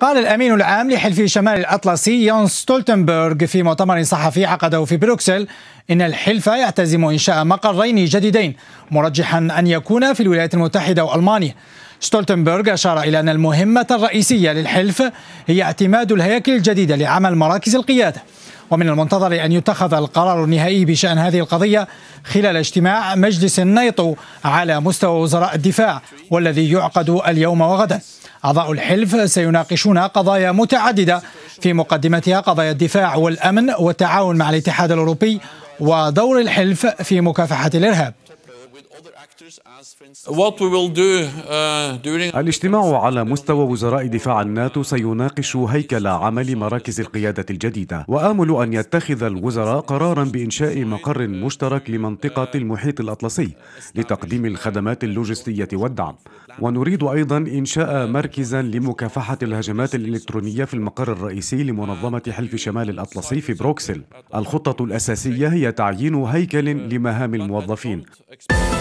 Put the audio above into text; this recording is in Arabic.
قال الأمين العام لحلف شمال الأطلسي يون ستولتنبرغ في مؤتمر صحفي عقده في بروكسل إن الحلف يعتزم إنشاء مقرين جديدين مرجحا أن يكون في الولايات المتحدة وألمانيا ستولتنبرغ أشار إلى أن المهمة الرئيسية للحلف هي اعتماد الهياكل الجديدة لعمل مراكز القيادة ومن المنتظر أن يتخذ القرار النهائي بشأن هذه القضية خلال اجتماع مجلس النيطو على مستوى وزراء الدفاع والذي يعقد اليوم وغدا أعضاء الحلف سيناقشون قضايا متعددة في مقدمتها قضايا الدفاع والأمن والتعاون مع الاتحاد الأوروبي ودور الحلف في مكافحة الإرهاب Uh, الاجتماع على مستوى وزراء دفاع الناتو سيناقش هيكل عمل مراكز القيادة الجديدة وآمل أن يتخذ الوزراء قرارا بإنشاء مقر مشترك لمنطقة المحيط الأطلسي لتقديم الخدمات اللوجستية والدعم ونريد أيضا إنشاء مركزا لمكافحة الهجمات الإلكترونية في المقر الرئيسي لمنظمة حلف شمال الأطلسي في بروكسل الخطة الأساسية هي تعيين هيكل لمهام الموظفين